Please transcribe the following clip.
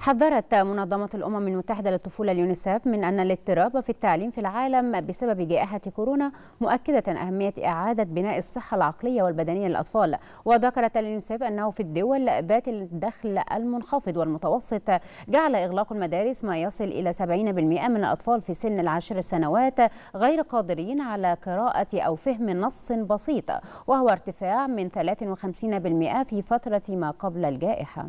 حذرت منظمة الأمم المتحدة للطفولة اليونيسف من أن الاضطراب في التعليم في العالم بسبب جائحة كورونا مؤكدة أهمية إعادة بناء الصحة العقلية والبدنية للأطفال وذكرت اليونيسف أنه في الدول ذات الدخل المنخفض والمتوسط جعل إغلاق المدارس ما يصل إلى 70% من الأطفال في سن العشر سنوات غير قادرين على قراءة أو فهم نص بسيط وهو ارتفاع من 53% في فترة ما قبل الجائحة